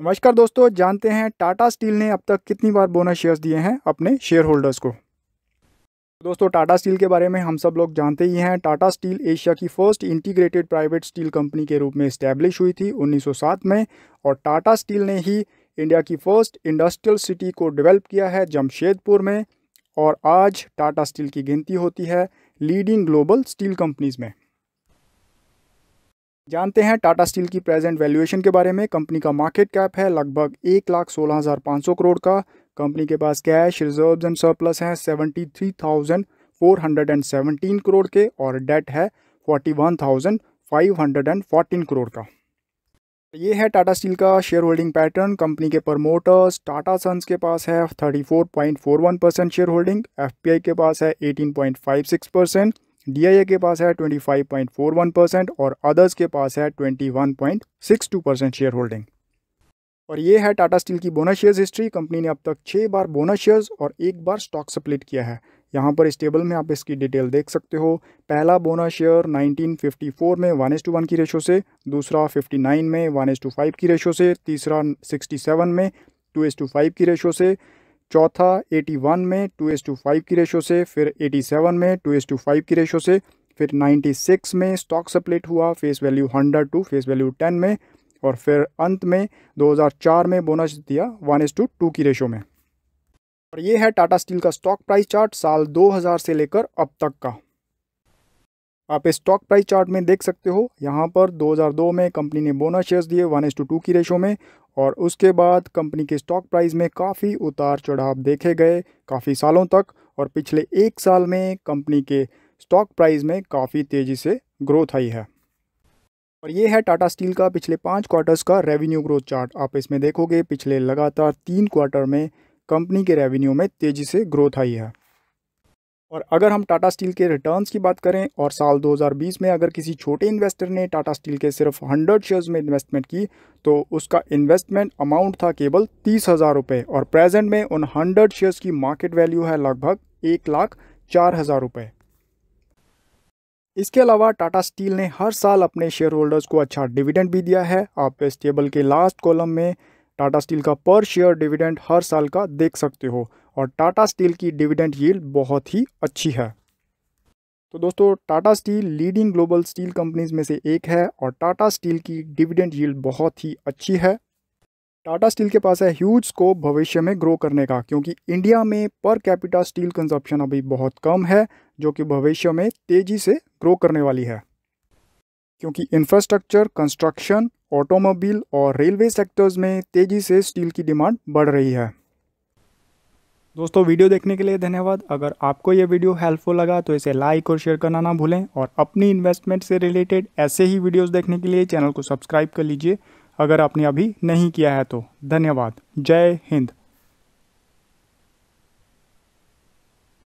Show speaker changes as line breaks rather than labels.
नमस्कार दोस्तों जानते हैं टाटा स्टील ने अब तक कितनी बार बोनस शेयर्स दिए हैं अपने शेयर होल्डर्स को दोस्तों टाटा स्टील के बारे में हम सब लोग जानते ही हैं टाटा स्टील एशिया की first integrated private steel company के रूप में स्टैब्लिश हुई थी 1907 में और टाटा स्टील ने ही इंडिया की फर्स्ट इंडस्ट्रियल सिटी को डेवलप किया है जमशेदपुर में और आज टाटा स्टील की गिनती होती है लीडिंग ग्लोबल स्टील कंपनीज़ में जानते हैं टाटा स्टील की प्रेजेंट वैल्यूएशन के बारे में कंपनी का मार्केट कैप है लगभग एक लाख सोलह हज़ार पाँच सौ करोड़ का कंपनी के पास कैश रिजर्व्स एंड सरप्लस हैं seventy three thousand four hundred and seventeen crore के और डेट है forty one thousand five hundred and fourteen crore का ये है टाटा स्टील का शेयर होल्डिंग पैटर्न कंपनी के प्रमोटर्स टाटा सन्स के पास है वन परसेंट शेयर होल्डिंग आई के पास है सिक्स परसेंट डी के पास है 25.41 परसेंट और अदर्स के पास है 21.62 परसेंट शेयर होल्डिंग और ये है टाटा स्टील की बोनस शेयर्स हिस्ट्री कंपनी ने अब तक छः बार बोनस शेयर्स और एक बार स्टॉक स्प्लिट किया है यहाँ पर इस टेबल में आप इसकी डिटेल देख सकते हो पहला बोनस शेयर 1954 में वन एस टू वन की रेशो से दूसरा 59 में वन एस टू फाइव की रेशो से तीसरा 67 में टू एस टू फाइव की रेशो से चौथा 81 में टू एस टू फाइव की रेशो से फिर 87 में टू एस टू फाइव की रेशो से फिर 96 में स्टॉक सप्लेट हुआ face value 100 to face value 10 में और फिर अंत में 2004 में बोनस दिया वन एस टू टू की रेशो में और ये है टाटा स्टील का स्टॉक प्राइस चार्ट साल 2000 से लेकर अब तक का आप इस स्टॉक प्राइस चार्ट में देख सकते हो यहाँ पर 2002 में कंपनी ने बोनस शेयर्स दिए वन एस टू टू की रेशो में और उसके बाद कंपनी के स्टॉक प्राइस में काफ़ी उतार चढ़ाव देखे गए काफ़ी सालों तक और पिछले एक साल में कंपनी के स्टॉक प्राइस में काफ़ी तेज़ी से ग्रोथ आई है और ये है टाटा स्टील का पिछले पाँच क्वार्टर्स का रेवेन्यू ग्रोथ चार्ट आप इसमें देखोगे पिछले लगातार तीन क्वार्टर में कंपनी के रेवेन्यू में तेज़ी से ग्रोथ आई है और अगर हम टाटा स्टील के रिटर्न्स की बात करें और साल 2020 में अगर किसी छोटे इन्वेस्टर ने टाटा स्टील के सिर्फ 100 शेयर्स में इन्वेस्टमेंट की तो उसका इन्वेस्टमेंट अमाउंट था केवल तीस हज़ार रुपये और प्रेजेंट में उन 100 शेयर्स की मार्केट वैल्यू है लगभग एक लाख चार हज़ार रुपये इसके अलावा टाटा स्टील ने हर साल अपने शेयर होल्डर्स को अच्छा डिविडेंड भी दिया है आप इस टेबल के लास्ट कॉलम में टाटा स्टील का पर शेयर डिविडेंड हर साल का देख सकते हो और टाटा स्टील की डिविडेंड यील्ड बहुत ही अच्छी है तो दोस्तों Tata Steel leading global steel companies में से एक है और टाटा स्टील की डिविडेंड यील्ड बहुत ही अच्छी है टाटा स्टील के पास है ह्यूज स्कोप भविष्य में ग्रो करने का क्योंकि इंडिया में पर कैपिटा स्टील कंजप्शन अभी बहुत कम है जो कि भविष्य में तेज़ी से ग्रो करने वाली है क्योंकि इंफ्रास्ट्रक्चर कंस्ट्रक्शन ऑटोमोबाइल और रेलवे सेक्टर्स में तेज़ी से स्टील की डिमांड बढ़ रही है दोस्तों वीडियो देखने के लिए धन्यवाद अगर आपको यह वीडियो हेल्पफुल लगा तो इसे लाइक और शेयर करना ना भूलें और अपनी इन्वेस्टमेंट से रिलेटेड ऐसे ही वीडियोस देखने के लिए चैनल को सब्सक्राइब कर लीजिए अगर आपने अभी नहीं किया है तो धन्यवाद जय हिंद